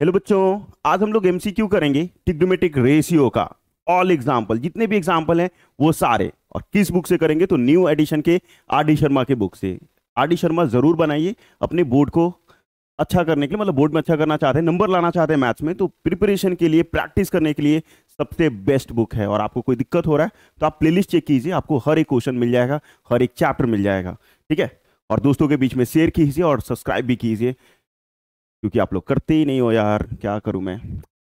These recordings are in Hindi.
हेलो बच्चों आज हम लोग एमसीक्यू करेंगे टिग्नोमेटिक रेशियो का ऑल एग्जाम्पल जितने भी एग्जाम्पल हैं वो सारे और किस बुक से करेंगे तो न्यू एडिशन के आर डी शर्मा के बुक से आर डी शर्मा ज़रूर बनाइए अपने बोर्ड को अच्छा करने के लिए मतलब बोर्ड में अच्छा करना चाहते हैं नंबर लाना चाहते हैं मैथ्स में तो प्रिपरेशन के लिए प्रैक्टिस करने के लिए सबसे बेस्ट बुक है और आपको कोई दिक्कत हो रहा है तो आप प्लेलिस्ट चेक कीजिए आपको हर एक क्वेश्चन मिल जाएगा हर एक चैप्टर मिल जाएगा ठीक है और दोस्तों के बीच में शेयर कीजिए और सब्सक्राइब भी कीजिए क्योंकि आप लोग करते ही नहीं हो यार क्या करूं मैं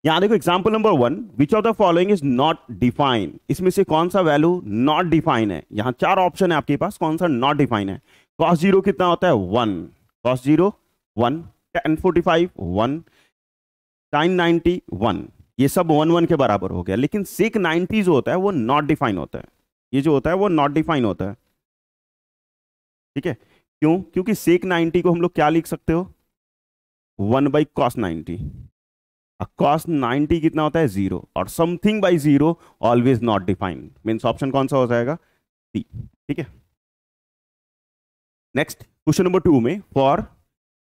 यहां देखो example number one which of the following is not define इसमें से कौन सा वैल्यू नॉट डिफाइन है यहां चार ऑप्शन है आपके पास कौन सा नॉट डिफाइन है कॉस्ट जीरो कितना होता है one cos zero one tan forty five one tan ninety one ये सब वन वन के बराबर हो गया लेकिन सिक नाइनटी जो होता है वो नॉट डिफाइन होता है ये जो होता है वो नॉट डिफाइन होता है ठीक है क्यों क्योंकि सेक 90 को हम लोग क्या लिख सकते हो one by cos ninety cos ninety कितना होता है जीरो और something by zero always not defined means option कौन सा हो जाएगा सी ठीक है नेक्स्ट क्वेश्चन नंबर टू में फॉर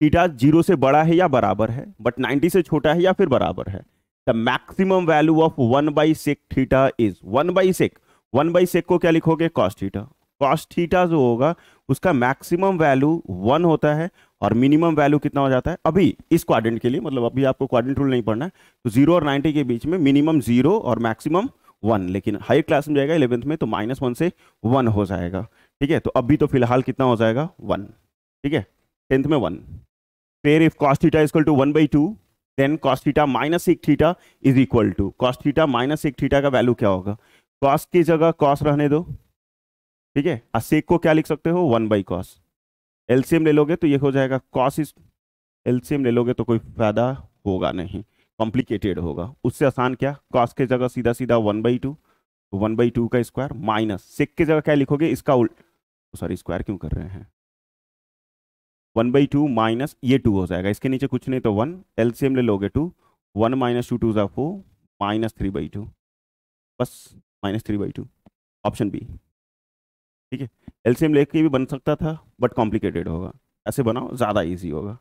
थीटा जीरो से बड़ा है या बराबर है बट नाइनटी से छोटा है या फिर बराबर है the maximum value of one by sec theta is one by sec one by sec को क्या लिखोगे कॉस थीटा कॉस थीटा जो होगा उसका मैक्सिमम वैल्यू वन होता है और मिनिमम वैल्यू कितना हो जाता है अभी इस क्वाड्रेंट के लिए मतलब अभी आपको क्वाड्रेंट रूल नहीं पढ़ना है तो जीरो और नाइन्टी के बीच में मिनिमम जीरो और मैक्सिमम वन लेकिन हाई क्लास में जाएगा इलेवंथ में तो माइनस वन से वन हो जाएगा ठीक है तो अभी तो फिलहाल कितना हो जाएगा वन ठीक है टेंथ में वन फिर if cos theta is equal to one by two then cos theta minus एक theta is equal to cos theta minus एक थीटा का वैल्यू क्या होगा कॉस की जगह कॉस रहने दो ठीक है और सेक को क्या लिख सकते हो वन बाई कॉस एलसीएम ले लोगे तो ये हो जाएगा कॉस एलसीएम ले लोगे तो कोई फायदा होगा नहीं कॉम्प्लिकेटेड होगा उससे आसान क्या कॉस के जगह सीधा सीधा one by two one by two का स्क्वायर माइनस सेक के जगह क्या लिखोगे इसका उल्ट सॉरी स्क्वायर क्यों कर रहे हैं वन बाई टू माइनस ये टू हो जाएगा इसके नीचे कुछ नहीं तो वन एलसीएम ले लोगे two one minus two two जो four minus three by two बस minus three by two option B ठीक है एलसीएम लेके भी बन सकता था बट कॉम्प्लिकेटेड होगा ऐसे बनाओ ज़्यादा ईजी होगा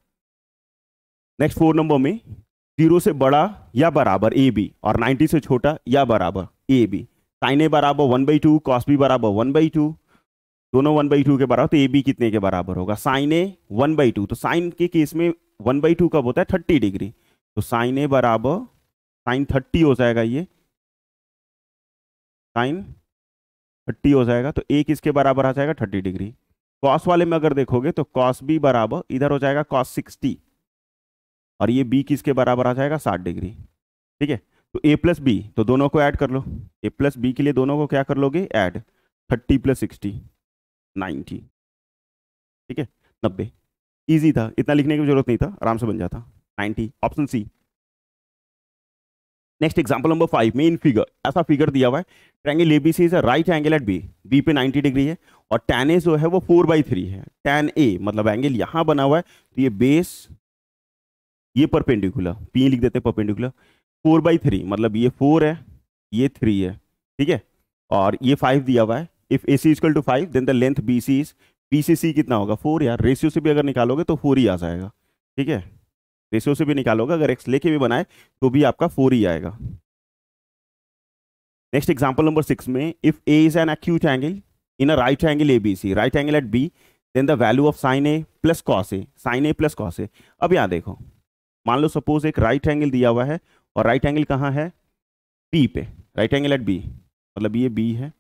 नेक्स्ट फोर नंबर में जीरो से बड़ा या बराबर ए बी और नाइन्टी से छोटा या बराबर ए बी साइन ए बराबर one by two cos B बराबर वन बाई टू दोनों वन बाई टू के बराबर तो ए बी कितने के बराबर होगा sine A one by two तो साइन के केस में वन बाई टू कब होता है थर्टी डिग्री तो साइन ए बराबर साइन थर्टी हो जाएगा ये साइन थर्टी हो जाएगा तो ए किसके बराबर आ जाएगा थर्टी डिग्री कॉस वाले में अगर देखोगे तो कॉस बी बराबर इधर हो जाएगा कॉस सिक्सटी और ये बी किसके बराबर आ जाएगा साठ डिग्री ठीक है तो ए प्लस बी तो दोनों को ऐड कर लो ए प्लस बी के लिए दोनों को क्या कर लोगे add thirty plus sixty ninety ठीक है नब्बे ईजी था इतना लिखने की जरूरत नहीं था आराम से बन जाता ninety option C next example number five main figure ऐसा फिगर दिया हुआ है triangle A B C is right angle at B B पे 90 डिग्री है और टेन ए जो है वो फोर बाई थ्री है टेन ए मतलब एंगल यहाँ बना हुआ है तो ये बेस ये परपेंडिकुलर पी लिख देते हैं परपेंडिकुलर फोर बाई थ्री मतलब ये फोर है ये थ्री है ठीक है और ये फाइव दिया हुआ है if A C is equal to five then the length B C is B C C कितना होगा फोर यार रेशियो से भी अगर निकालोगे तो फोर ही आ जाएगा ठीक है रेशियो से भी निकालोगे अगर एक्स लेके भी बनाए तो भी आपका फोर ही आएगा नेक्स्ट एग्जाम्पल नंबर सिक्स में if A is an acute angle in a right angle A B C right angle at B then the value of sine A plus cos A sine A plus cos A अब यहाँ देखो मान लो सपोज एक राइट right एंगल दिया हुआ है और राइट एंगल कहाँ है पी पे राइट एंगल एट बी मतलब ये बी है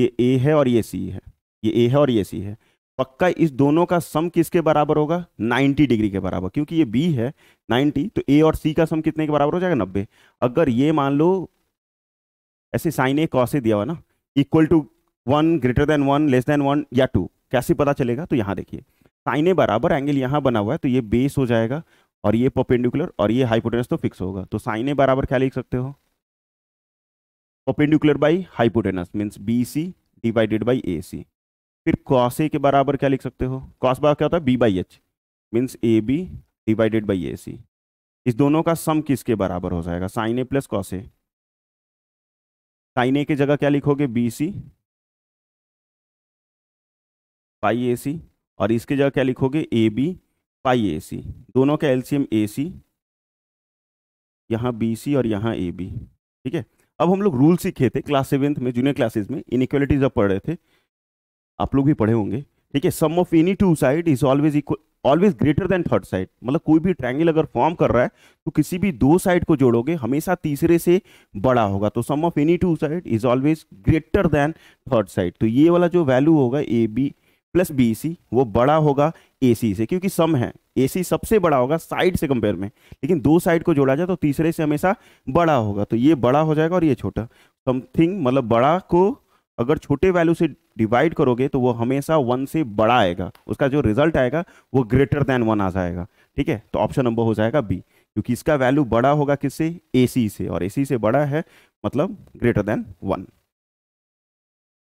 ये ए है और ये सी है ये ए है और ये सी है पक्का इस दोनों का सम किसके बराबर होगा 90 डिग्री के बराबर क्योंकि ये बी है 90 तो ए और सी का सम कितने के बराबर हो जाएगा 90 अगर ये मान लो ऐसे साइन ए कॉस ए दिया हुआ ना equal to one greater than one less than one या टू कैसे पता चलेगा तो यहाँ देखिए साइन ए बराबर एंगल यहाँ बना हुआ है तो ये बेस हो जाएगा और ये पोपेंडिकुलर और ये हाइपोटेनस तो फिक्स होगा तो साइन ए बराबर क्या लिख सकते हो perpendicular by hypotenuse means B C divided by A C फिर कॉस ए के बराबर क्या लिख सकते हो कॉस बार क्या होता है B by H means A B divided by A C इस दोनों का सम किसके बराबर हो जाएगा sine A plus cos A sine A की जगह क्या लिखोगे बी सी पाई ए सी और इसके जगह क्या लिखोगे ए बी पाई ए सी दोनों का एलसीएम ए सी यहाँ बी सी और यहाँ ए बी ठीक है अब हम लोग रूल सीखे थे क्लास सेवेंथ में जूनियर क्लासेस में इनिक्वलिटीज जब पढ़ रहे थे आप लोग भी पढ़े होंगे ठीक है sum of any two side is always equal always greater than third side मतलब कोई भी ट्रायंगल अगर फॉर्म कर रहा है तो किसी भी दो साइड को जोड़ोगे हमेशा तीसरे से बड़ा होगा तो sum of any two side is always greater than third side तो ये वाला जो वैल्यू होगा A B plus B C वो बड़ा होगा ए सी से क्योंकि सम है ए सी सबसे बड़ा होगा साइड से कंपेयर में लेकिन दो साइड को जोड़ा जाए तो तीसरे से हमेशा बड़ा होगा तो ये बड़ा हो जाएगा और ये छोटा समथिंग मतलब बड़ा को अगर छोटे वैल्यू से डिवाइड करोगे तो वो हमेशा वन से बड़ा आएगा उसका जो रिजल्ट आएगा वो ग्रेटर देन वन आ जाएगा ठीक है तो ऑप्शन नंबर हो जाएगा बी क्योंकि इसका वैल्यू बड़ा होगा किससे ए से और ए से बड़ा है मतलब greater than one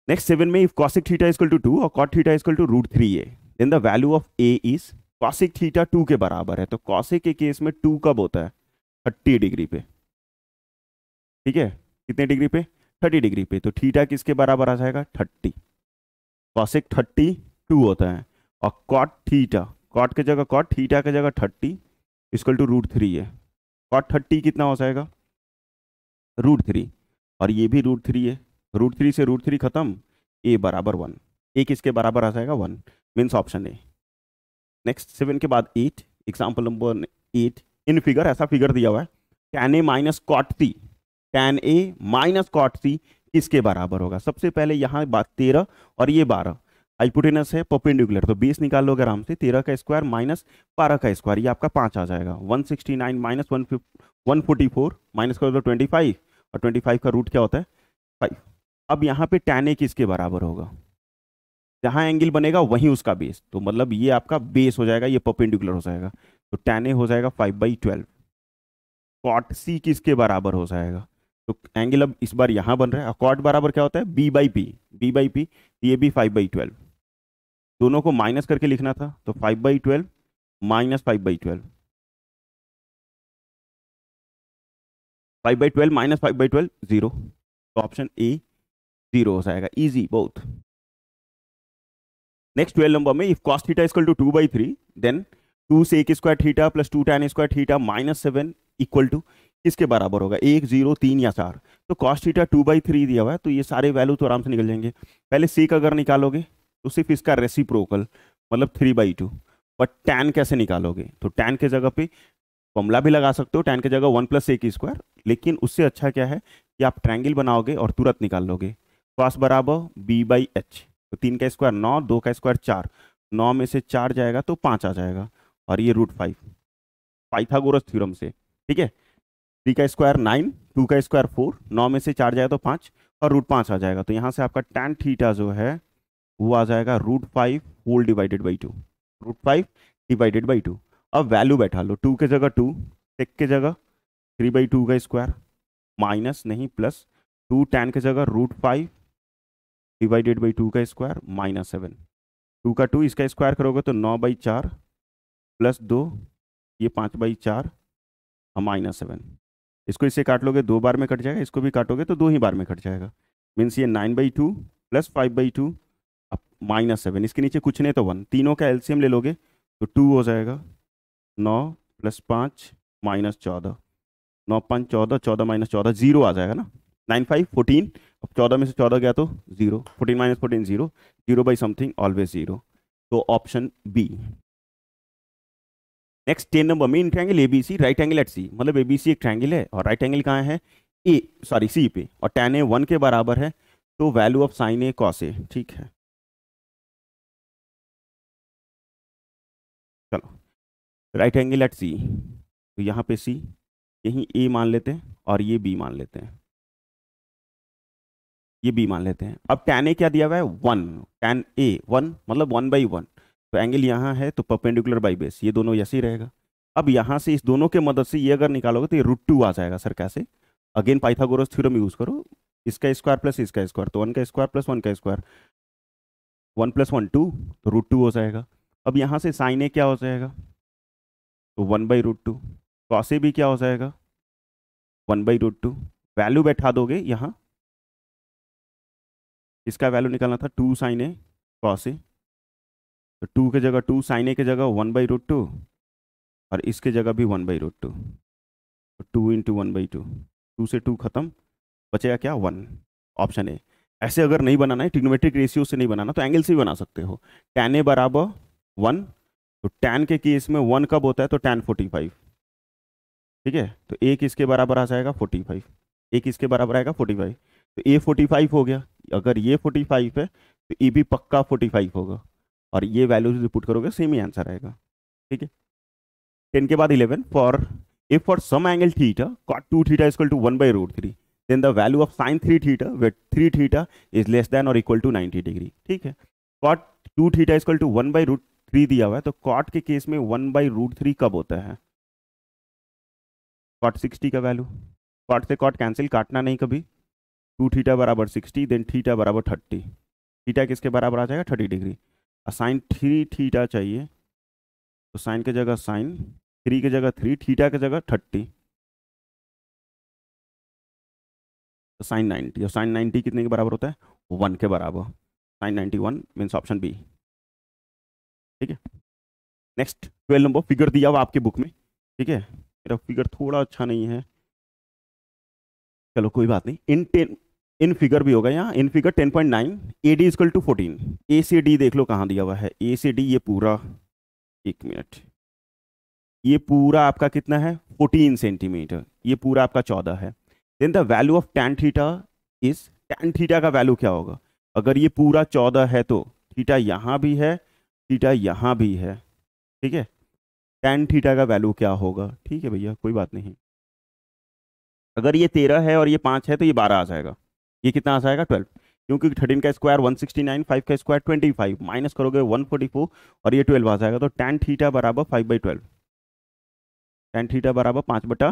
next seven में if cosec theta is equal to two और cot theta is equal to root three A then the value of A is cosec theta two के बराबर है तो कॉसिक के केस में टू कब होता है थर्टी डिग्री पे ठीक है कितने डिग्री पे थर्टी डिग्री पे तो थीटा किसके बराबर आ जाएगा थर्टी कॉसिक तो थर्टी टू होता है और कॉट थीटा कॉट के जगह कॉट थीटा के जगह thirty is equal to root three है कॉट थर्टी कितना हो जाएगा रूट थ्री और ये भी रूट थ्री है रूट थ्री से रूट थ्री खत्म ए बराबर वन ए किसके बराबर आ जाएगा one means option A next seven के बाद eight example number eight in figure ऐसा फिगर दिया हुआ है tan A minus cot C tan A minus cot C किसके बराबर होगा सबसे पहले यहाँ बात तेरह और ये बारह आईपुटेनस है पोपेंडिकुलर तो बेस निकाल लोगे आराम से तेरह का स्क्वायर माइनस बारह का स्क्वायर ये आपका पाँच आ जाएगा one sixty nine minus one one forty four minus का ट्वेंटी फाइव और ट्वेंटी फाइव का रूट क्या होता है फाइव अब यहाँ पे टेन ए किसके बराबर होगा जहाँ एंगल बनेगा वहीं उसका बेस तो मतलब ये आपका बेस हो जाएगा ये पोपेंडिकुलर हो जाएगा तो टेन ए हो जाएगा five by twelve cot C किसके बराबर हो जाएगा तो एंगल अब इस बार यहाँ बन रहा है अकॉर्ड बराबर क्या होता है B by P B by P ये भी फाइव बाई ट्वेल्व दोनों को माइनस करके लिखना था तो five by twelve minus five by twelve five by twelve minus five by twelve zero तो ऑप्शन ए जीरो हो जाएगा इजी बहुत नेक्स्ट ट्वेल्व नंबर में if cos theta equal to two by three then two sec square theta plus two tan square theta minus seven equal to किसके बराबर होगा एक जीरो तीन या चार तो cos theta two by three दिया हुआ है तो ये सारे वैल्यू तो आराम से निकल जाएंगे पहले सेक अगर निकालोगे तो सिर्फ इसका रेसिप्रोकल मतलब three by two but tan कैसे निकालोगे तो टेन के जगह पे कमला भी लगा सकते हो टेन के जगह वन प्लस एक स्क्वायर लेकिन उससे अच्छा क्या है कि आप ट्रैंगल बनाओगे और तुरंत निकाल लोगे कॉस बराबर बी बाई एच तो तीन का स्क्वायर नौ दो का स्क्वायर चार नौ में से चार जाएगा तो पाँच आ जाएगा और ये रूट फाइव पाइथागोरस थ्योरम से ठीक है थ्री का स्क्वायर नाइन टू का स्क्वायर फोर नौ में से चार जाए तो पाँच और रूट पाँच आ जाएगा तो यहाँ से आपका टेन थीटा जो है वो आ जाएगा root five whole divided by two root five divided by two अब वैल्यू बैठा लो टू के जगह टू टेक के जगह थ्री बाई टू का स्क्वायर माइनस नहीं प्लस टू टेन के जगह root five divided by two का स्क्वायर माइनस सेवन टू का टू इसका स्क्वायर करोगे तो नौ बाई चार प्लस दो ये पाँच बाई चार माइनस सेवन इसको इससे काट लोगे दो बार में कट जाएगा इसको भी काटोगे तो दो ही बार में कट जाएगा मीन्स ये nine by two plus five by two अब माइनस सेवन इसके नीचे कुछ नहीं तो वन तीनों का एलसीएम ले लोगे तो टू हो जाएगा नौ प्लस पाँच माइनस चौदह नौ पाँच चौदह चौदह माइनस चौदह जीरो आ जाएगा ना नाइन फाइव फोर्टीन अब चौदह में से चौदह गया तो zero fourteen minus fourteen zero zero by something always zero तो option B next ten number मेन triangle A B C right angle at C मतलब ए बी सी एक ट्रैंगल है और राइट एंगल कहाँ है ए सॉरी सी पे और टेन ए वन के बराबर है तो value of sine A cos A ठीक है चलो राइट एंगल एट सी तो यहाँ पे सी यहीं ए मान लेते हैं और ये बी मान लेते हैं ये बी मान लेते हैं अब टेन ए क्या दिया हुआ है वन टेन ए वन मतलब वन बाई वन तो एंगल यहाँ है तो परपेंडिकुलर बाई बेस ये दोनों ऐसे ही रहेगा अब यहाँ से इस दोनों के मदद से ये अगर निकालोगे तो ये रूट टू आ जाएगा सर कैसे अगेन पाइथागोरस थ्योरम यूज करो इसका स्क्वायर प्लस इसका स्क्वायर तो वन का स्क्वायर प्लस वन का square one plus one two तो रूट टू हो जाएगा अब यहाँ से साइन ए क्या हो जाएगा तो one by root two cos A भी क्या हो जाएगा one by root two value बैठा दोगे यहाँ इसका वैल्यू निकालना था two sine A cos A तो टू के जगह टू साइन ए के जगह वन बाई रूट टू और इसके जगह भी वन बाई रूट टू तो two into one by two two से टू खत्म बचेगा क्या वन ऑप्शन ए ऐसे अगर नहीं बनाना है टिग्नोमेट्रिक रेशियो से नहीं बनाना तो एंगल से भी बना सकते हो टेन ए बराबर वन तो टेन के केस में वन कब होता है तो टेन फोर्टी फाइव ठीक है तो ए किसके बराबर आ जाएगा फोर्टी फाइव ए किसके बराबर आएगा फोर्टी फाइव तो ए फोर्टी फाइव हो गया अगर ये फोर्टी फाइव है तो ए भी पक्का फोर्टी फाइव होगा और ये वैल्यूज जो पुट करोगे सेम ही आंसर आएगा ठीक है टेन के बाद eleven for if for some angle theta cot two theta is equal to one by root three then the value of sine three theta wait three theta is less than और इक्वल टू नाइन्टी डिग्री ठीक है cot two theta is equal to one by root three दिया हुआ है तो कॉट के केस में वन बाई रूट थ्री कब होता है कॉट सिक्सटी का वैल्यू कॉट से कॉट कैंसिल काटना नहीं कभी टू थीटा बराबर सिक्सटी देन थीटा बराबर थर्टी थीटा किसके बराबर आ जाएगा thirty degree sine three theta चाहिए तो साइन के जगह साइन थ्री की जगह थ्री थीटा के जगह थर्टी तो साइन नाइन्टी और साइन नाइन्टी कितने के बराबर होता है वन के बराबर sine ninety one means option B ठीक है नेक्स्ट ट्वेल्व नंबर फिगर दिया हुआ आपके बुक में ठीक है मेरा फिगर थोड़ा अच्छा नहीं है चलो कोई बात नहीं इन टेन इन फिगर भी होगा यहाँ in figure 10.9 point nine A D is equal to fourteen A C D देख लो कहाँ दिया हुआ है ए सी डी ये पूरा एक मिनट ये पूरा आपका कितना है 14 सेंटीमीटर ये पूरा आपका 14 है then the value of tan theta is tan theta का वैल्यू क्या होगा अगर ये पूरा 14 है तो थीटा यहाँ भी है थीटा यहाँ भी है ठीक है टैन थीटा का वैल्यू क्या होगा ठीक है भैया कोई बात नहीं अगर ये तेरह है और ये पाँच है तो ये बारह आ जाएगा ये कितना आ जाएगा ट्वेल्व क्योंकि थर्टीन का square one sixty nine five का स्क्वायर ट्वेंटी फाइव माइनस करोगे वन फोर्टी फोर और ये ट्वेल्व आ जाएगा तो टेन थीटा बराबर five by twelve tan theta बराबर पाँच बटा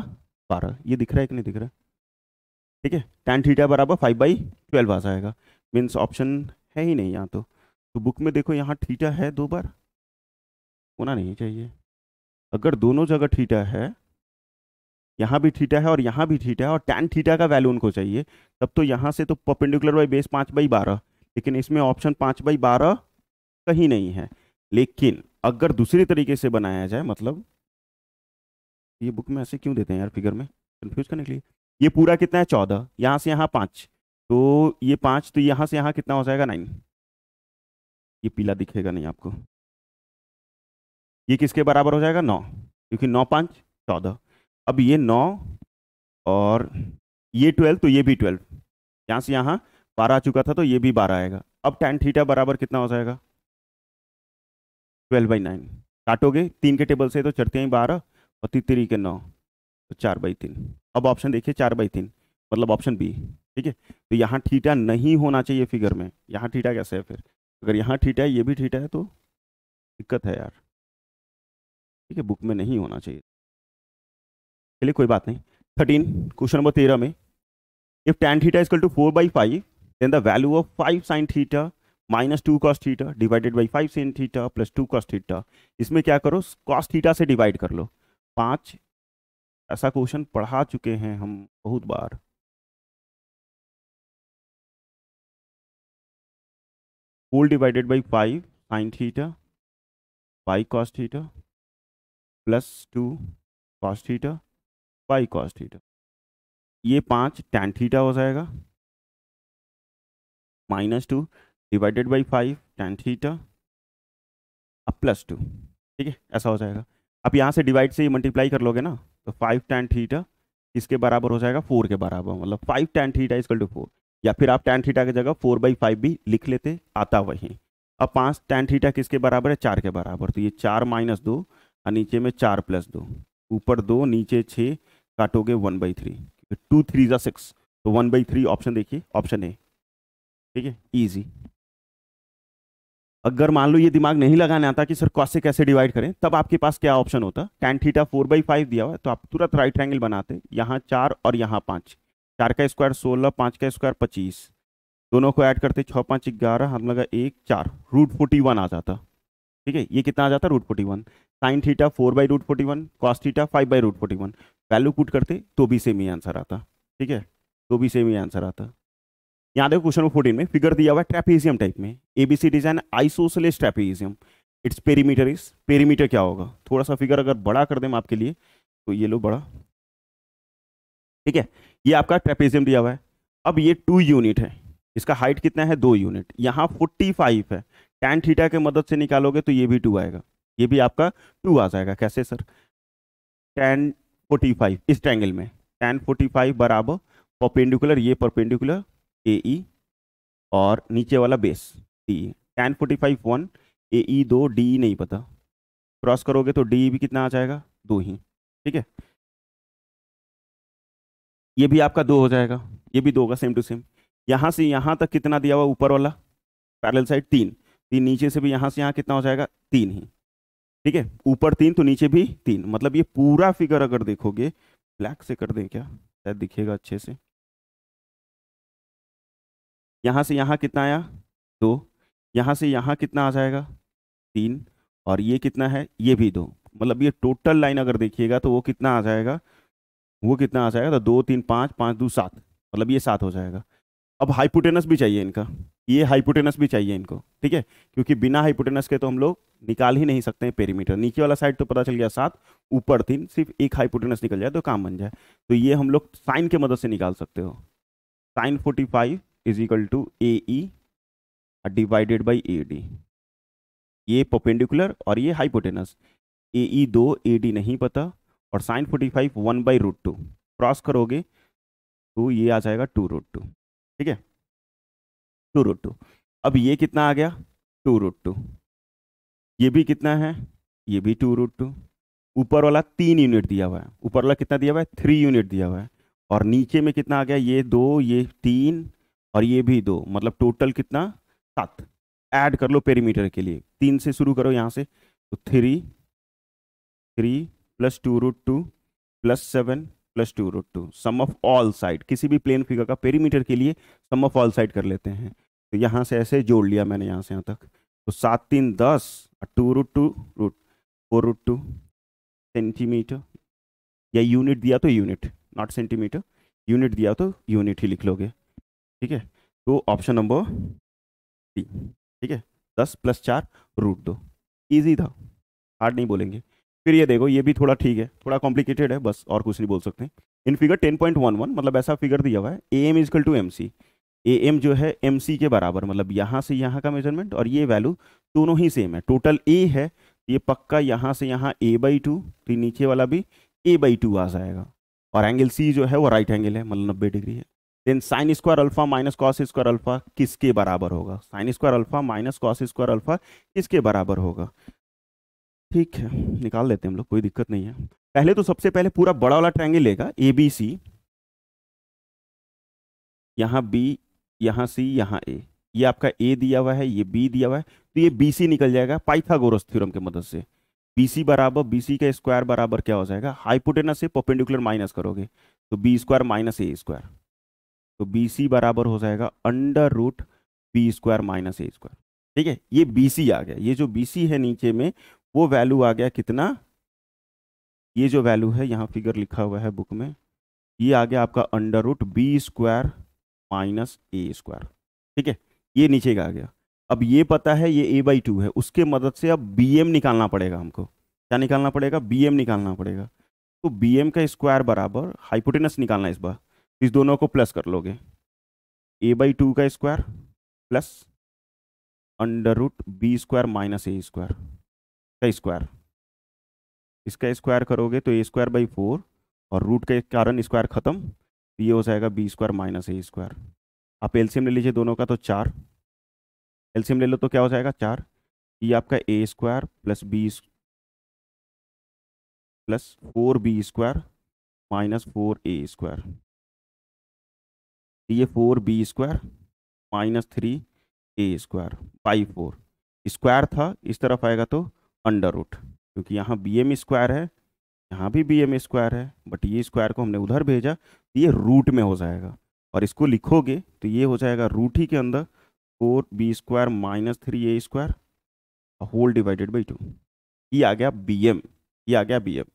बारह ये दिख रहा है कि नहीं दिख रहा है ठीक है टेन थीटा बराबर फाइव बाई ट्वेल्व आ जाएगा मीन्स ऑप्शन है ही नहीं यहाँ तो तो बुक में देखो यहाँ थीटा है दो बार होना नहीं चाहिए अगर दोनों जगह थीटा है यहाँ भी थीटा है और यहाँ भी थीटा है और टेन थीटा का वैल्यू उनको चाहिए तब तो यहाँ से तो पर्पेंडिकुलर बाई बेस पाँच बाई बारह लेकिन इसमें ऑप्शन पाँच बाई बारह कहीं नहीं है लेकिन अगर दूसरे तरीके से बनाया जाए मतलब ये बुक में ऐसे क्यों देते हैं यार फिगर में कन्फ्यूज करने के लिए ये पूरा कितना है चौदह यहाँ से यहाँ पाँच तो ये पाँच तो यहाँ से यहाँ कितना हो जाएगा नाइन ये पीला दिखेगा नहीं आपको ये किसके बराबर हो जाएगा नौ क्योंकि नौ पाँच चौदह अब ये नौ और ये ट्वेल्व तो ये भी ट्वेल्व यहाँ से यहाँ बारह आ चुका था तो ये भी बारह आएगा अब टेन थीटा बराबर कितना हो जाएगा ट्वेल्व बाई नाइन काटोगे तीन के टेबल से तो चढ़ते हैं बारह और तितरी के नौ तो चार बाई तीन अब ऑप्शन देखिए चार बाई तीन मतलब ऑप्शन बी ठीक है तो यहाँ ठीटा नहीं होना चाहिए फिगर में यहाँ ठीटा कैसे है फिर अगर यहाँ ठीटा है ये भी ठीटा है तो दिक्कत है यार ठीक है बुक में नहीं होना चाहिए चलिए कोई बात नहीं थर्टीन क्वेश्चन नंबर तेरह में if tan theta is equal to four by five then the value of five sine theta minus two cos theta divided by five sine theta plus two cos theta इसमें क्या करो कॉस थीटा से डिवाइड कर लो पाँच ऐसा क्वेश्चन पढ़ा चुके हैं हम बहुत बार four divided by five sine theta by cos theta plus two cos theta by cos theta ये पाँच टेन थीटा हो जाएगा minus two divided by five tan theta अब प्लस टू ठीक है ऐसा हो जाएगा अब यहाँ से डिवाइड से मल्टीप्लाई कर लोगे ना तो फाइव टेन थीटा इसके बराबर हो जाएगा फोर के बराबर मतलब five tan theta is equal to four या फिर आप टेन थीटा की जगह फोर बाई फाइव भी लिख लेते आता वहीं अब पाँच टेन थीटा किसके बराबर है चार के बराबर तो ये चार माइनस दो और नीचे में चार प्लस दो ऊपर दो नीचे छः काटोगे one by three two three ज़ा सिक्स तो वन बाई थ्री ऑप्शन देखिए ऑप्शन ए ठीक है इजी अगर मान लो ये दिमाग नहीं लगाने आता कि सर कॉस से कैसे डिवाइड करें तब आपके पास क्या ऑप्शन होता tan theta four by five दिया हुआ है तो आप तुरंत राइट एंगल बनाते यहाँ चार और यहाँ पाँच चार का स्क्वायर सोलह पाँच का स्क्वायर पच्चीस दोनों को ऐड करते छः पाँच ग्यारह हम लगा एक चार रूट फोर्टी वन आ जाता ठीक है ये कितना आ जाता root forty one sine theta four by root forty one cos theta five by root forty one value put करते तो भी सेम ही आंसर आता ठीक है तो भी सेम ही आंसर आता यहाँ देखो क्वेश्चन नंबर फोर्टीन में फिगर दिया हुआ है ट्रेपेजियम टाइप में A B C D is an isosceles trapezium its perimeter is perimeter क्या होगा थोड़ा सा फिगर अगर बड़ा कर दें आपके लिए तो ये लो बड़ा ठीक है ये आपका ट्रेपेजियम दिया हुआ है अब ये टू यूनिट है इसका हाइट कितना है दो यूनिट यहाँ फोर्टी फाइव है टेन थीटा के मदद से निकालोगे तो ये भी टू आएगा ये भी आपका टू आ जाएगा कैसे सर टेन फोर्टी फाइव इस ट्रैंगल में टेन फोर्टी फाइव बराबर परपेंडिकुलर ये परपेंडिकुलर ए ई और नीचे वाला base D E tan forty five one A E दो डी ई e नहीं पता क्रॉस करोगे तो डी ई e भी कितना आ जाएगा दो ही ठीक है ये भी आपका दो हो जाएगा ये भी दो होगा सेम टू सेम यहाँ से यहाँ तक कितना दिया हुआ ऊपर वाला पैरेलल साइड तीन तीन नीचे से भी यहाँ से यहाँ कितना हो जाएगा तीन ही ठीक है ऊपर तीन तो नीचे भी तीन मतलब ये पूरा फिगर अगर देखोगे ब्लैक से कर दें क्या शायद दिखेगा अच्छे से यहाँ से यहाँ कितना आया दो यहाँ से यहाँ कितना आ जाएगा तीन और ये कितना है ये भी दो मतलब ये टोटल लाइन अगर देखिएगा तो वो कितना आ जाएगा वो कितना आ जाएगा तो दो तीन पाँच पाँच दो सात मतलब ये सात हो जाएगा अब हाइपोटेनस भी चाहिए इनका ये हाइपोटेनस भी चाहिए इनको ठीक है क्योंकि बिना हाइपोटेनस के तो हम लोग निकाल ही नहीं सकते हैं पेरीमीटर नीचे वाला साइड तो पता चल गया सात ऊपर तीन सिर्फ एक हाइपोटेनस निकल जाए तो काम बन जाए तो ये हम लोग साइन के मदद से निकाल सकते हो sine forty five is equal to A E divided by A D ये पोपेंडिकुलर और ये हाइपोटेनस ए ई दो ए डी नहीं पता और sine forty five one by root two cross करोगे तो ये आ जाएगा टू रूट टू ठीक है टू रूट टू अब ये कितना आ गया टू रूट टू ये भी कितना है ये भी टू रूट टू ऊपर वाला तीन यूनिट दिया हुआ है ऊपर वाला कितना दिया हुआ है थ्री यूनिट दिया हुआ है और नीचे में कितना आ गया ये दो ये तीन और ये भी दो मतलब टोटल कितना सात ऐड कर लो पेरीमीटर के लिए तीन से शुरू करो यहाँ से तो three three plus two root two plus seven plus two root two sum of all side किसी भी प्लेन फिगर का पेरीमीटर के लिए सम ऑफ ऑल साइड कर लेते हैं तो यहाँ से ऐसे जोड़ लिया मैंने यहाँ से यहाँ तक तो सात तीन दस two root two root four root two centimetre या यूनिट दिया तो यूनिट नॉट सेंटीमीटर यूनिट दिया तो यूनिट ही लिख लोगे ठीक है तो ऑप्शन नंबर डी ठीक है दस प्लस चार रूट दो ईजी था हार्ड नहीं बोलेंगे फिर ये देखो ये भी थोड़ा ठीक है थोड़ा कॉम्प्लिकेटेड है बस और कुछ नहीं बोल सकते इन फिगर 10.11 मतलब ऐसा फिगर दिया हुआ है A M is equal to M C A M जो है एम सी के बराबर मतलब यहाँ से यहाँ का मेजरमेंट और ये वैल्यू दोनों ही सेम है टोटल ए है ये पक्का यहाँ से यहाँ ए बाई टू फिर नीचे वाला भी ए बाई टू आ जाएगा और एंगल सी जो है वो राइट एंगल है मतलब नब्बे डिग्री है then sine square alpha minus cos square alpha किसके बराबर होगा sine square alpha minus cos square alpha किसके बराबर होगा ठीक है निकाल लेते हैं हम लोग कोई दिक्कत नहीं है पहले तो सबसे पहले पूरा बड़ा वाला ट्रैंगल लेगा ए बी सी यहाँ बी यहाँ सी यहाँ ए ये आपका ए दिया हुआ है ये बी दिया हुआ है तो ये बी सी निकल जाएगा पाइथागोरस थ्योरम के मदद से बी सी बराबर बी सी का स्क्वायर बराबर क्या हो जाएगा हाइपोटेनस से परपेंडिकुलर माइनस करोगे तो B square minus A square तो बी सी बराबर हो जाएगा under root B square minus A square ठीक है ये बी सी आ गया ये जो बी सी है नीचे में वो वैल्यू आ गया कितना ये जो वैल्यू है यहाँ फिगर लिखा हुआ है बुक में ये आ गया आपका under root B square minus A square ठीक है ये नीचे का आ गया अब ये पता है ये ए बाई टू है उसके मदद से अब बी एम निकालना पड़ेगा हमको क्या निकालना पड़ेगा बी एम निकालना पड़ेगा तो बी एम का स्क्वायर बराबर हाइपोटेनस निकालना इस बार इस दोनों को प्लस कर लोगे ए बाई टू का square plus under root B square minus A square का स्क्वायर इसका स्क्वायर करोगे तो ए स्क्वायर बाई फोर और रूट के कारण स्क्वायर खत्म तो ये हो जाएगा B square minus A square आप एलसीएम ले लीजिए दोनों का तो चार एल्सियम ले लो तो क्या हो जाएगा चार ये आपका A square plus B plus four B square minus four A square तो ये four B square minus three A square by four square था इस तरफ आएगा तो अंडर रूट क्योंकि यहाँ बी एम स्क्वायर है यहाँ भी बी एम स्क्वायर है बट ये स्क्वायर को हमने उधर भेजा तो ये रूट में हो जाएगा और इसको लिखोगे तो ये हो जाएगा रूट ही के अंदर four B square minus three A square whole divided by two ये आ गया बी एम ये आ गया बी एम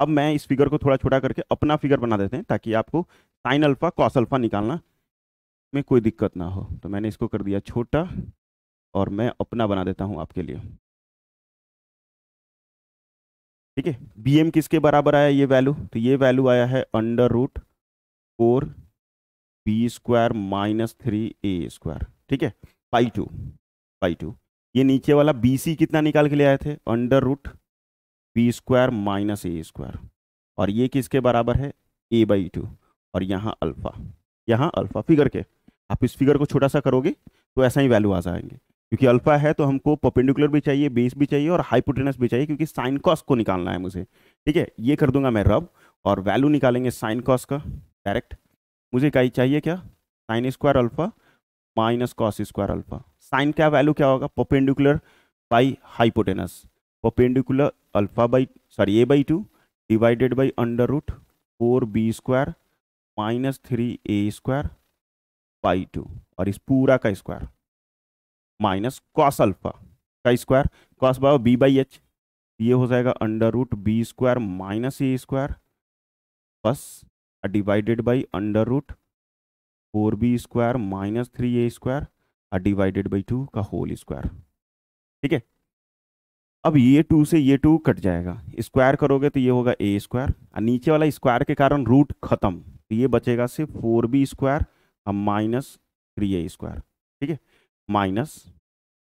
अब मैं इस फिगर को थोड़ा छोटा करके अपना फिगर बना देते हैं ताकि आपको साइन अल्फा कॉस अल्फा निकालना में कोई दिक्कत ना हो तो मैंने इसको कर दिया छोटा और मैं अपना बना देता हूँ आपके लिए ठीक है बी एम किसके बराबर आया ये वैल्यू तो ये वैल्यू आया है under root four B square minus three A square ठीक है पाई टू पाई टू ये नीचे वाला बी सी कितना निकाल के ले आए थे under root B square minus A square और ये किसके बराबर है ए बाई टू और यहाँ अल्फ़ा यहाँ अल्फ़ा फिगर के आप इस फिगर को छोटा सा करोगे तो ऐसा ही वैल्यू आ जाएंगे क्योंकि अल्फा है तो हमको पर्पेंडिकुलर भी चाहिए बेस भी चाहिए और हाइपोटेनस भी चाहिए क्योंकि साइन कॉस को निकालना है मुझे ठीक है ये कर दूंगा मैं रब और वैल्यू निकालेंगे साइन कॉस का डायरेक्ट मुझे का चाहिए क्या sine square alpha minus cos square alpha sine का वैल्यू क्या होगा perpendicular by hypotenuse perpendicular alpha by sorry A by two divided by under root four B square minus three A square by two और इस पूरा का स्क्वायर माइनस कॉस अल्फा का स्क्वायर कॉस बाबा बी बाई एच ये हो जाएगा under root B square minus A square plus divided by under root four B square minus three A square और डिवाइडेड बाई टू का होल स्क्वायर ठीक है अब ये टू से ये टू कट जाएगा स्क्वायर करोगे तो ये होगा ए स्क्वायर और नीचे वाला स्क्वायर के कारण रूट खत्म तो ये बचेगा सिर्फ फोर बी स्क्वायर और माइनस थ्री ए स्क्वायर ठीक है माइनस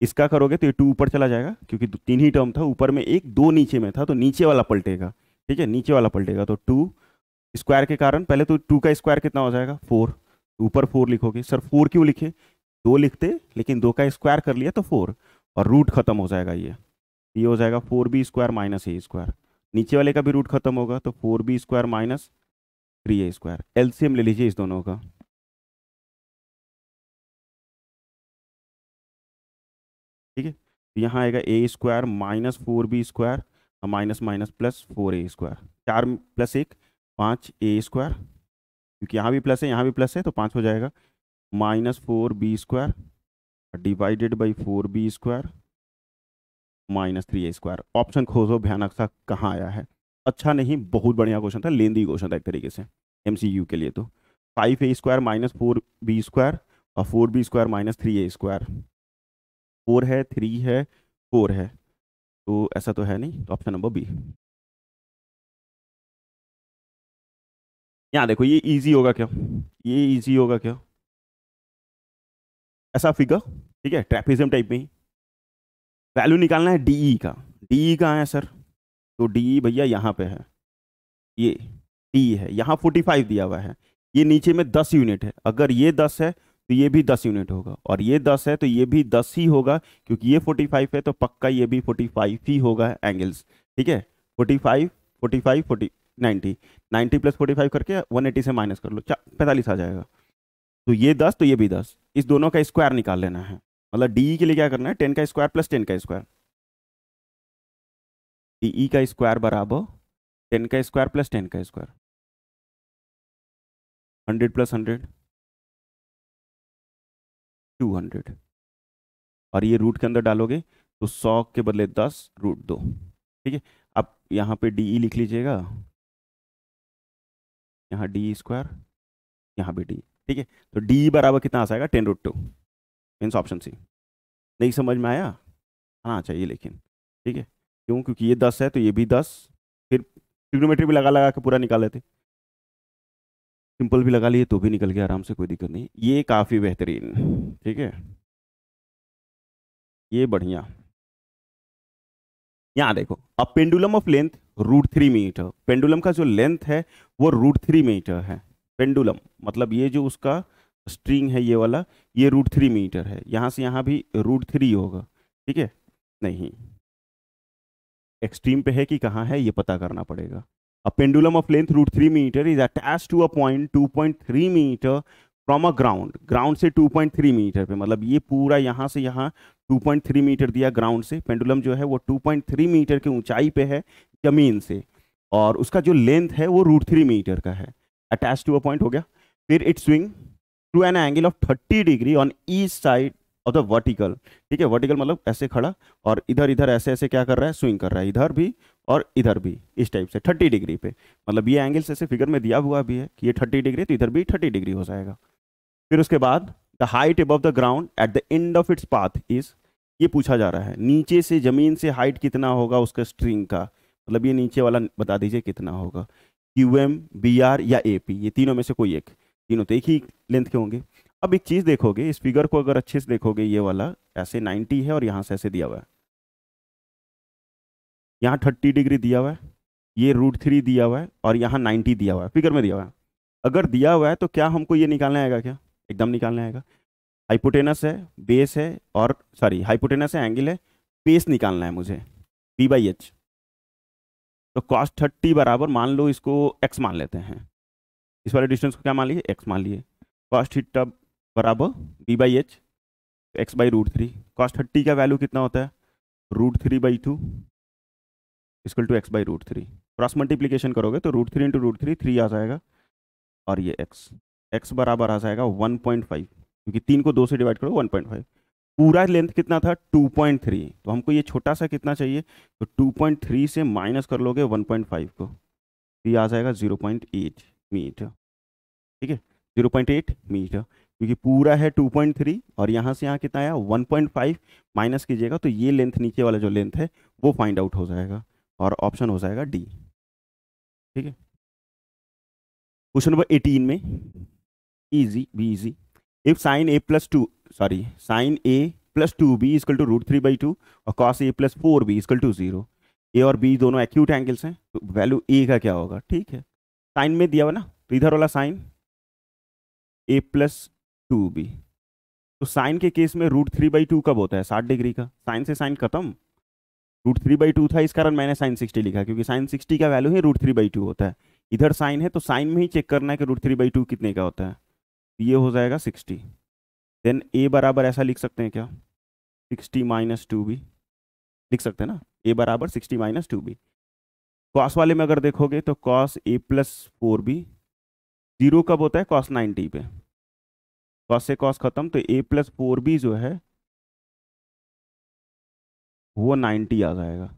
इसका करोगे तो ये टू ऊपर चला जाएगा क्योंकि तीन ही टर्म था ऊपर में एक दो नीचे में था तो नीचे वाला पलटेगा ठीक है नीचे वाला पलटेगा तो टू स्क्वायर के कारण पहले तो टू का स्क्वायर कितना हो जाएगा फोर ऊपर फोर लिखोगे सर फोर क्यों लिखे दो लिखते लेकिन दो का स्क्वायर कर लिया तो फोर और रूट खत्म हो जाएगा ये ये हो जाएगा four B square minus A square नीचे वाले का भी रूट खत्म होगा तो four B square minus three A square LCM ले लीजिए इस दोनों का ठीक है तो यहाँ आएगा A square minus four B square और minus minus plus four A square चार प्लस एक पाँच ए स्क्वायर क्योंकि यहाँ भी प्लस है यहाँ भी प्लस है तो पाँच हो जाएगा minus four B square divided by four B square minus three A square option खोजो भयानक सा कहाँ आया है अच्छा नहीं बहुत बढ़िया क्वेश्चन था लेंदी क्वेश्चन था एक तरीके से एम के लिए तो five A square minus four B square और four B square minus three A square four है थ्री है फोर है तो ऐसा तो है नहीं तो ऑप्शन नंबर बी यहाँ देखो ये इजी होगा क्या ये इजी होगा क्या ऐसा फिगर ठीक है ट्रैफिजम टाइप में ही वैल्यू निकालना है डी e का डी e कहाँ है सर तो डी e भैया यहाँ पे है ये डी है यहाँ 45 दिया हुआ है ये नीचे में 10 यूनिट है अगर ये 10 है तो ये भी दस यूनिट होगा और ये दस है तो ये भी दस ही होगा क्योंकि ये फोर्टी फाइव है तो पक्का ये भी फोर्टी फाइव ही होगा एंगल्स ठीक है forty five forty five forty ninety ninety plus forty five करके वन एटी से माइनस कर लो पैंतालीस आ जाएगा तो ये दस तो ये भी दस इस दोनों का स्क्वायर निकाल लेना है मतलब डी के लिए क्या करना है टेन का स्क्वायर प्लस टेन का स्क्वायर डी तो e का स्क्वायर बराबर टेन का स्क्वायर प्लस टेन का square hundred plus hundred two hundred और ये रूट के अंदर डालोगे तो सौ के बदले दस रूट दो ठीक है अब यहाँ पे डी ई e लिख लीजिएगा यहाँ डी स्क्वायर e यहाँ भी डी e। ठीक है तो डी बराबर कितना आ जाएगा ten root two means option C नहीं समझ में आया हाँ चाहिए अच्छा, लेकिन ठीक है क्यों क्योंकि ये दस है तो ये भी दस फिर ट्रिग्नोमेट्री भी लगा लगा के पूरा निकाल लेते सिंपल भी लगा लिए तो भी निकल गया आराम से कोई दिक्कत नहीं ये काफ़ी बेहतरीन ठीक है ये बढ़िया यहाँ देखो अब pendulum of length root three metre pendulum का जो लेंथ है वो रूट थ्री मीटर है पेंडुलम मतलब ये जो उसका स्ट्रिंग है ये वाला ये रूट थ्री मीटर है यहाँ से यहाँ भी रूट थ्री होगा ठीक है नहीं एक्सट्रीम पे है कि कहाँ है ये पता करना पड़ेगा A pendulum of length root 3 meter is attached to a point 2.3 meter from a ground ground से 2.3 मीटर पे मतलब ये पूरा यहाँ से यहाँ 2.3 मीटर दिया ग्राउंड से पेंडुलम जो है वो 2.3 मीटर की ऊंचाई पे है जमीन से और उसका जो लेंथ है वो रूट थ्री मीटर का है अटैच टू अ पॉइंट हो गया फिर it swing to an angle of 30 degree on each side of the vertical ठीक है वर्टिकल मतलब ऐसे खड़ा और इधर इधर ऐसे ऐसे क्या कर रहा है स्विंग कर रहा है इधर भी और इधर भी इस टाइप से थर्टी डिग्री पे मतलब ये एंगल्स ऐसे फिगर में दिया हुआ भी है कि ये थर्टी डिग्री तो इधर भी थर्टी डिग्री हो जाएगा फिर उसके बाद the height above the ground at the end of its path is ये पूछा जा रहा है नीचे से ज़मीन से हाइट कितना होगा उसका स्ट्रिंग का मतलब ये नीचे वाला बता दीजिए कितना होगा क्यू एम बी आर या ए पी ये तीनों में से कोई एक तीनों तो एक ही लेंथ के होंगे अब एक चीज़ देखोगे इस फिगर को अगर अच्छे से देखोगे ये वाला ऐसे 90 है और यहाँ से ऐसे दिया हुआ है यहाँ 30 डिग्री दिया हुआ है ये रूट थ्री दिया हुआ है और यहाँ 90 दिया हुआ है फिगर में दिया हुआ है अगर दिया हुआ है तो क्या हमको ये निकालना आएगा क्या एकदम निकालना आएगा हाइपोटेनस है बेस है और सॉरी हाइपोटेनस है एंगल है बेस निकालना है मुझे बी बाई एच तो कॉस्ट थर्टी बराबर मान लो इसको एक्स मान लेते हैं इस वाले डिस्टेंस को क्या मान लीजिए एक्स मान लीजिए कॉस्ट हिट बराबर B by H x by root three cos thirty का वैल्यू कितना होता है root three by two equal to x by root three cross multiplication करोगे तो root three into root three three आ जाएगा और ये एक्स एक्स बराबर आ जाएगा वन पॉइंट फाइव क्योंकि तीन को दो से डिवाइड करो वन पॉइंट फाइव पूरा लेंथ कितना था टू पॉइंट थ्री तो हमको ये छोटा सा कितना चाहिए तो टू पॉइंट थ्री से माइनस कर लोगे वन पॉइंट फाइव को तो ये आ जाएगा जीरो पॉइंट एट मीटर ठीक है जीरो पॉइंट एट मीटर क्योंकि पूरा है 2.3 और यहाँ से यहाँ कितना आया 1.5 माइनस कीजिएगा तो ये लेंथ नीचे वाला जो लेंथ है वो फाइंड आउट हो जाएगा और ऑप्शन हो जाएगा डी ठीक है क्वेश्चन नंबर 18 में easy be easy if sine A plus two sorry sine A plus two B equal to root three by two और cos A plus four B equal to zero A और बी दोनों एक्यूट एंगल्स हैं तो वैल्यू ए का क्या होगा ठीक है साइन में दिया हुआ ना तो इधर वाला sine A plus two B तो साइन के केस में रूट थ्री बाई टू कब होता है साठ डिग्री का साइन से साइन खत्म रूट थ्री बाई टू था इस कारण मैंने साइन सिक्सटी लिखा क्योंकि साइन सिक्सटी का वैल्यू ही रूट थ्री बाई टू होता है इधर साइन है तो साइन में ही चेक करना है कि रूट थ्री बाई टू कितने का होता है तो ये हो जाएगा सिक्सटी देन ए बराबर ऐसा लिख सकते हैं क्या सिक्सटी माइनस टू बी लिख सकते हैं ना ए बराबर sixty minus two B cos वाले में अगर देखोगे तो cos A plus four B zero कब होता है कॉस नाइन्टी पे कॉस से कॉस खत्म तो ए प्लस फोर बी जो है वो नाइन्टी आ जाएगा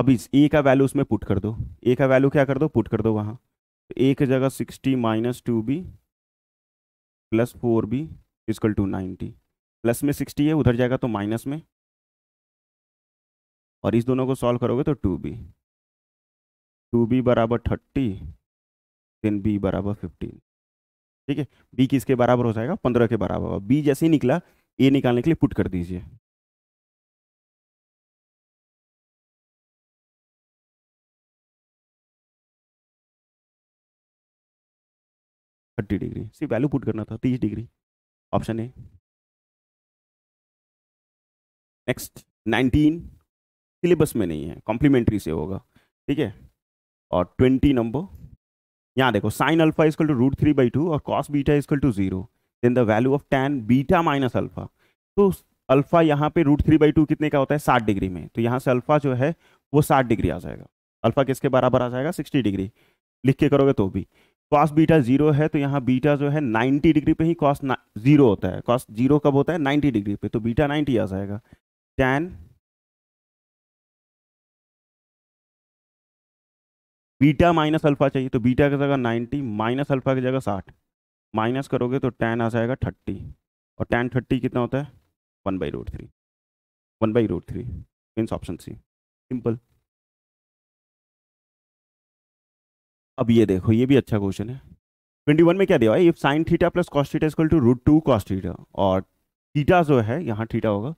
अब इस ए का वैल्यू उसमें पुट कर दो ए का वैल्यू क्या कर दो पुट कर दो वहाँ तो ए की जगह sixty minus two B plus four B equal to ninety plus में सिक्सटी है उधर जाएगा तो माइनस में और इस दोनों को सॉल्व करोगे तो टू बी टू बी बराबर थर्टी देन बी बराबर फिफ्टीन ठीक है बी किसके बराबर हो जाएगा पंद्रह के बराबर होगा बी जैसे ही निकला ए निकालने के लिए पुट कर दीजिए थर्टी डिग्री सिर्फ वैल्यू पुट करना था तीस degree option A next nineteen syllabus में नहीं है कॉम्प्लीमेंट्री से होगा ठीक है और ट्वेंटी नंबर यहाँ देखो sine alpha equal to root three by two और cos beta equal to zero then the value of tan beta minus alpha तो अल्फा यहाँ पे रूट थ्री बाई टू कितने का होता है साठ डिग्री में तो यहाँ से अल्फा जो है वो साठ डिग्री आ जाएगा अल्फा किसके बराबर आ जाएगा सिक्सटी डिग्री लिख के करोगे तो भी कॉस बीटा जीरो है तो यहाँ बीटा जो है नाइन्टी डिग्री पे ही कॉस जीरो होता है कॉस जीरो कब होता है नाइन्टी डिग्री पे तो बीटा नाइन्टी आ जाएगा टेन बीटा माइनस अल्फा चाहिए तो बीटा की जगह नाइन्टी माइनस अल्फा की जगह साठ माइनस करोगे तो टेन आ जाएगा थर्टी और टेन थर्टी कितना होता है one by root three one by root three means option C simple अब ये देखो ये भी अच्छा क्वेश्चन है ट्वेंटी वन में क्या दिया है if sine theta plus cos theta equal to root two cos theta और थीटा जो है यहाँ थीटा होगा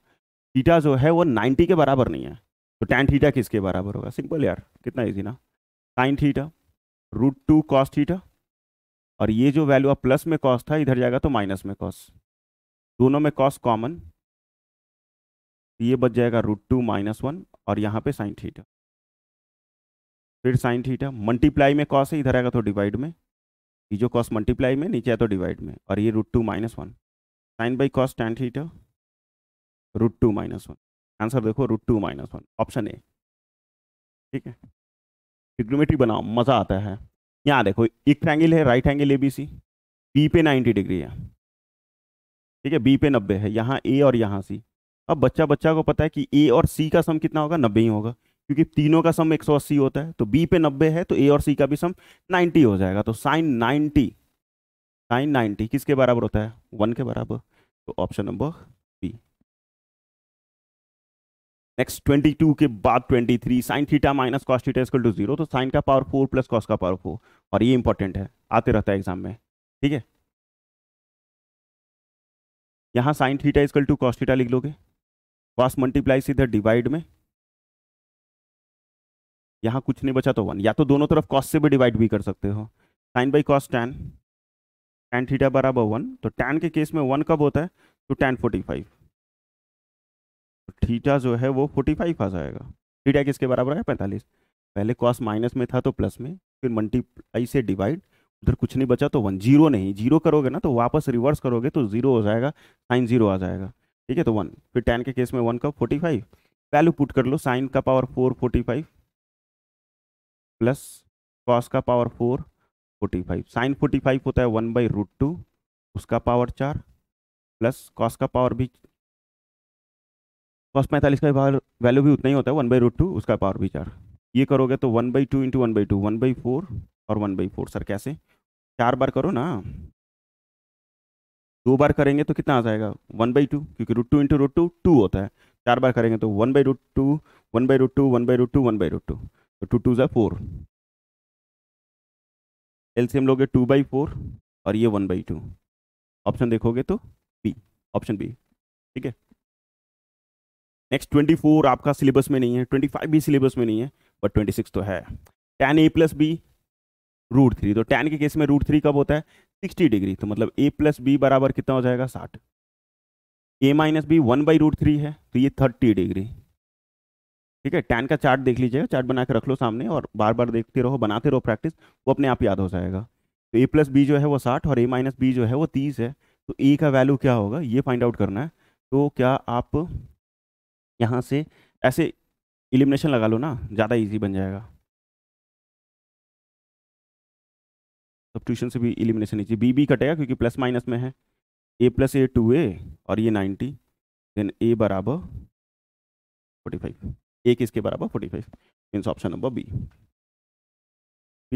थीटा जो है वो नाइन्टी के बराबर नहीं है तो टेन थीटा किसके बराबर होगा सिंपल यार कितना ईजी ना sine theta root two cos theta और ये जो वैल्यू अब प्लस में कॉस था इधर जाएगा तो माइनस में कॉस दोनों में कॉस कॉमन ये बच जाएगा रूट टू माइनस वन और यहाँ पे साइन थीटा फिर साइन थीटा मल्टीप्लाई में कॉस है इधर आएगा तो डिवाइड में ये जो कॉस मल्टीप्लाई में नीचे आए तो डिवाइड में और ये root two minus one sine by cos tan theta root two minus one answer देखो root two minus one option A ठीक है ट्रिग्नोमेट्री बनाओ मज़ा आता है यहाँ देखो एक ट्रैंगल है right angle A B C B पे नाइन्टी डिग्री है ठीक है बी पे नब्बे है यहाँ ए और यहाँ सी अब बच्चा बच्चा को पता है कि ए और सी का सम कितना होगा नब्बे ही होगा क्योंकि तीनों का सम एक सौ अस्सी होता है तो बी पे नब्बे है तो ए और सी का भी सम नाइन्टी हो जाएगा तो साइन नाइन्टी साइन नाइन्टी किसके बराबर होता है वन के बराबर तो option number next twenty two के बाद twenty three sine theta minus cos theta equal to zero तो साइन का पावर फोर प्लस कॉस का पावर फोर और ये इंपॉर्टेंट है आते रहता है एग्जाम में ठीक है यहाँ sine theta equal to cos theta लिख लोगे कॉस मल्टीप्लाई सीधे डिवाइड में यहाँ कुछ नहीं बचा तो वन या तो दोनों तरफ कॉस से भी डिवाइड भी कर सकते हो sine by cos tan tan theta बराबर वन तो टेन के केस में वन कब होता है तो टेन फोर्टी फाइव थीटा जो है वो फोर्टी फाइव आ जाएगा थीटा किसके बराबर है पैंतालीस पहले कॉस माइनस में था तो प्लस में फिर मल्टीप्लाई से डिवाइड उधर कुछ नहीं बचा तो वन जीरो नहीं जीरो करोगे ना तो वापस रिवर्स करोगे तो जीरो हो जाएगा साइन जीरो आ जाएगा ठीक है तो वन फिर टेन के केस में वन का फोर्टी फाइव वैल्यू पुट कर लो साइन का power four forty five plus cos का power four forty five sine forty five होता है वन बाई रूट टू उसका पावर चार प्लस कॉस का पावर भी कॉस पैंतालीस का पावर वैल्यू भी उतना ही होता है वन बाई रूट टू उसका पावर भी चार ये करोगे तो one by two into one by two one by four और वन बाई फोर सर कैसे चार बार करो ना दो बार करेंगे तो कितना आ जाएगा वन बाई टू क्योंकि root two into root two two होता है चार बार करेंगे तो one by root two one by root two one by root two one by root two तो टू टू जै फोर एल सी एम लोगे टू बाई फोर और ये वन बाई टू ऑप्शन देखोगे तो बी ऑप्शन बी ठीक है नेक्स्ट ट्वेंटी फोर आपका सिलेबस में नहीं है ट्वेंटी फाइव भी सिलेबस में नहीं है बट ट्वेंटी सिक्स तो है tan A plus B root three तो टेन के केस में रूट थ्री कब होता है सिक्सटी डिग्री तो मतलब ए प्लस बी बराबर कितना हो जाएगा साठ A minus B one by root three है तो ये थर्टी डिग्री ठीक है टेन का चार्ट देख लीजिएगा चार्ट बना के रख लो सामने और बार बार देखते रहो बनाते रहो प्रैक्टिस वो अपने आप याद हो जाएगा तो ए प्लस बी जो है वो साठ और ए माइनस बी जो है वो तीस है तो ए का वैल्यू क्या होगा ये फाइंड आउट करना है तो क्या आप यहाँ से ऐसे इलिमिनेशन लगा लो ना ज़्यादा इजी बन जाएगा सब ट्यूशन से भी एलिमिनेशन लीजिए बी बी कटेगा क्योंकि प्लस माइनस में है ए प्लस ए टू ए और ये नाइन्टी देन ए बराबर फोर्टी फाइव ए किसके बराबर forty five means option number B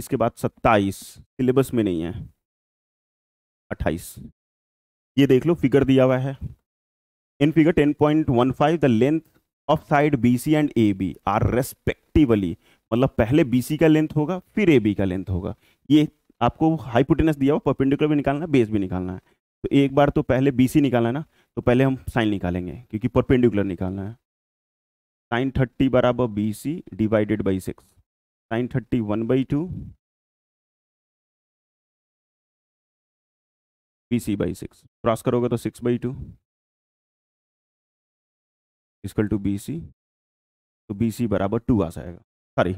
इसके बाद सत्ताईस सिलेबस में नहीं है अट्ठाईस ये देख लो फिगर दिया हुआ है in figure ten point one five the length of side B C and A B are respectively मतलब पहले बी सी का लेंथ होगा फिर ए बी का लेंथ होगा ये आपको हाइपोटेनस दिया हो परपेंडिकुलर भी निकालना है बेस भी निकालना है तो एक बार तो पहले बी सी निकालना है ना तो पहले हम साइन निकालेंगे क्योंकि परपेंडिकुलर निकालना है साइन थर्टी बराबर B C divided by six sine thirty one by two B C by six cross करोगे तो six by two equal to B C तो बी सी बराबर टू आ जाएगा सॉरी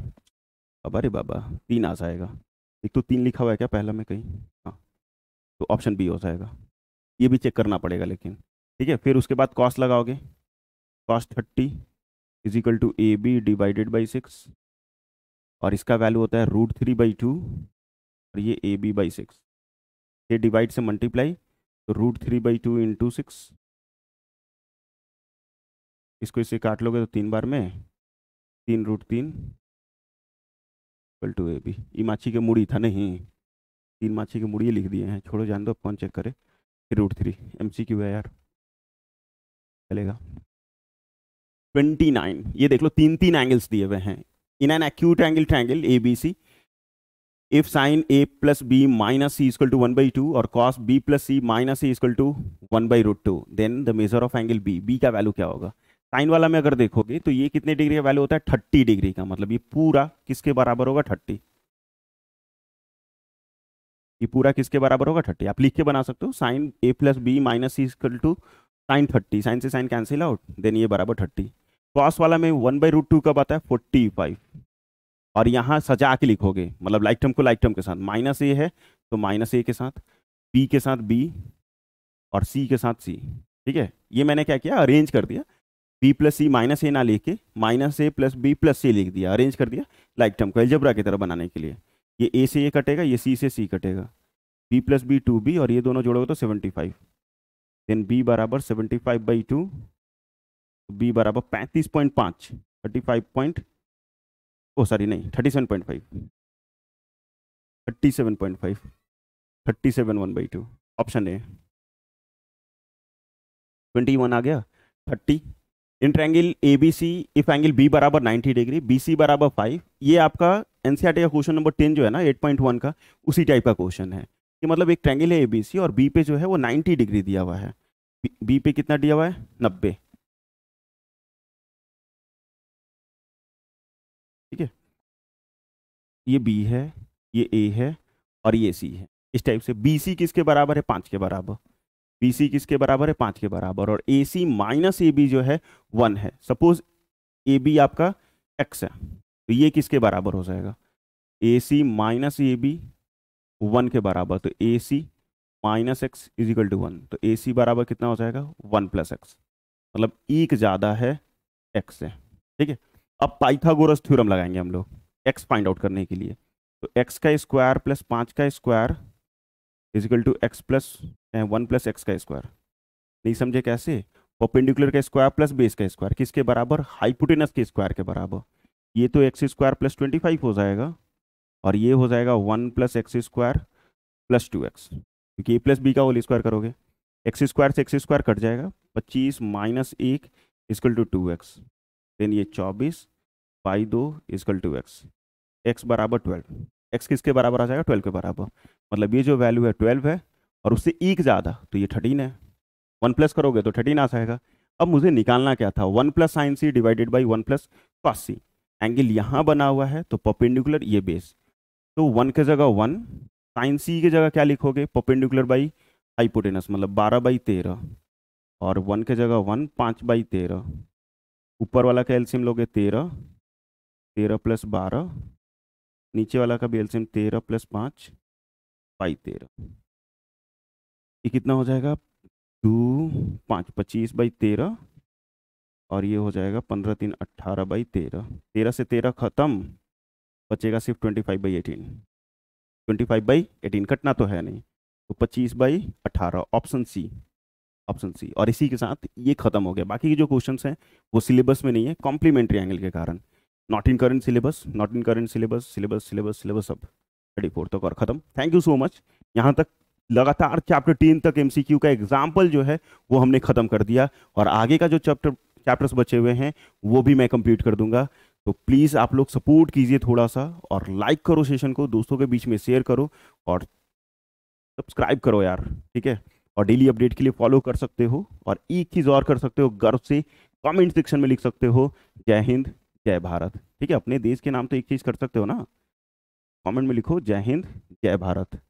अब अरे बाबा तीन आ जाएगा एक तो तीन लिखा हुआ है क्या पहला में कहीं हाँ तो ऑप्शन बी हो जाएगा ये भी चेक करना पड़ेगा लेकिन ठीक है फिर उसके बाद कॉस्ट लगाओगे cos thirty equal to A B divided by six और इसका वैल्यू होता है रूट थ्री बाई टू और ये ए बी बाई सिक्स ये डिवाइड से मल्टीप्लाई तो root three by two into six इसको इससे काट लोगे तो तीन बार में तीन रूट तीन इक्वल टू ए बी ई माछी के मुड़ी था नहीं तीन माछी के मुड़ी लिख दिए हैं छोड़ो जान दो कौन चेक करे root three M C Q है यार चलेगा ट्वेंटी नाइन ये देख लो तीन तीन एंगल्स दिए हुए हैं in an acute angle triangle A B C if sine A plus B minus C equal to one by two और cos B plus C minus C equal to one by root two then the measure of angle B B का वैल्यू क्या होगा साइन वाला में अगर देखोगे तो ये कितने डिग्री का वैल्यू होता है थर्टी डिग्री का मतलब ये पूरा किसके बराबर होगा थर्टी ये पूरा किसके बराबर होगा थर्टी आप लिख के बना सकते हो sine A plus B minus C equal to sine thirty sine से साइन कैंसिल आउट देन ये बराबर थर्टी कॉस वाला में वन बाई रूट टू कब आता है फोर्टी फाइव और यहाँ सजा के लिखोगे मतलब लाइक टर्म को लाइक टर्म के साथ माइनस ए है तो माइनस ए के साथ बी के साथ बी और सी के साथ सी ठीक है ये मैंने क्या किया अरेंज कर दिया B plus C minus A ना लेके minus A plus B plus C लिख दिया अरेंज कर दिया लाइक टर्म को एल्जबरा की तरह बनाने के लिए ये ए से ए कटेगा ये सी से सी कटेगा B plus B two B और ये दोनों जोड़ोगे तो सेवेंटी फाइव देन बी बराबर seventy five by two B बराबर पैंतीस पॉइंट पाँच thirty five point O sorry नहीं thirty seven point five thirty seven point five thirty seven one by two option A twenty one आ गया thirty in triangle A B C if angle B बराबर 90 डिग्री बी सी बराबर फाइव ये आपका एनसीआर e का क्वेश्चन नंबर टेन जो है ना 8.1 का उसी टाइप का क्वेश्चन है कि मतलब एक ट्रैंगल है ए बी सी और बी पे जो है वो 90 डिग्री दिया हुआ है बी पे कितना दिया हुआ है नब्बे ठीक है ये बी है ये ए है और ये सी है इस टाइप से बी सी किसके बराबर है पाँच के बराबर सी किसके बराबर है पाँच के बराबर और ए सी माइनस ए बी जो है वन है सपोज ए बी आपका एक्स है तो ये किसके बराबर हो जाएगा A C minus A B one के बराबर तो A C minus x equal to one तो ए सी बराबर कितना हो जाएगा वन प्लस एक्स मतलब एक ज़्यादा है एक्स से ठीक है अब पाइथागोरस थ्योरम लगाएंगे हम लोग एक्स फाइंड आउट करने के लिए तो एक्स का स्क्वायर प्लस पाँच का square equal to x plus one plus x का स्क्वायर नहीं समझे कैसे ओपेंडिकुलर का स्क्वायर प्लस बेस का स्क्वायर किसके बराबर हाइपोटेनस के स्क्वायर के बराबर ये तो x square plus twenty five हो जाएगा और ये हो जाएगा one plus x square plus two x क्योंकि ए प्लस बी का होल स्क्वायर करोगे एक्स स्क्वायर से एक्स स्क्वायर कट जाएगा पच्चीस माइनस एक is equal to two x then ये चौबीस बाई दो इजकल टू एक्स एक्स बराबर ट्वेल्व एक्स किसके बराबर आ जाएगा ट्वेल्व के बराबर मतलब ये जो वैल्यू है ट्वेल्व है और उससे एक ज़्यादा तो ये थर्टीन है वन प्लस करोगे तो थर्टीन आ जाएगा अब मुझे निकालना क्या था one plus sine C divided by one plus cos C angle यहाँ बना हुआ है तो पर्पेंडिकुलर ये बेस तो वन के जगह वन साइन सी की जगह क्या लिखोगे पर्पेंडिकुलर बाई हाइपोटेनस मतलब बारह बाई तेरह और वन के जगह वन पाँच बाई तेरह ऊपर वाला का एल्सियम लोगे तेरह तेरह प्लस बारह नीचे वाला का भी एल्सियम तेरह प्लस पाँच बाई तेरह ये कितना हो जाएगा टू पाँच पच्चीस बाई तेरह और ये हो जाएगा पंद्रह तीन अट्ठारह बाई तेरह तेरह से तेरह ख़त्म बचेगा सिर्फ twenty five by eighteen twenty five by eighteen कटना तो है नहीं तो पच्चीस बाई अट्ठारह ऑप्शन सी ऑप्शन सी और इसी के साथ ये खत्म हो गया बाकी के जो क्वेश्चन हैं वो सिलेबस में नहीं है कॉम्प्लीमेंट्री एंगल के कारण not in current syllabus not in current syllabus syllabus syllabus syllabus सब थर्टी फोर तक और खत्म थैंक यू सो मच यहाँ तक लगातार चैप्टर टेन तक एमसीक्यू का एग्जाम्पल जो है वो हमने खत्म कर दिया और आगे का जो चैप्टर चैप्टर्स बचे हुए हैं वो भी मैं कंप्लीट कर दूंगा तो प्लीज़ आप लोग सपोर्ट कीजिए थोड़ा सा और लाइक करो सेशन को दोस्तों के बीच में शेयर करो और सब्सक्राइब करो यार ठीक है और डेली अपडेट के लिए फॉलो कर सकते हो और एक चीज़ और कर सकते हो गर्व से कमेंट सेक्शन में लिख सकते हो जय हिंद जय भारत ठीक है अपने देश के नाम तो एक चीज कर सकते हो ना कमेंट में लिखो जय हिंद जय भारत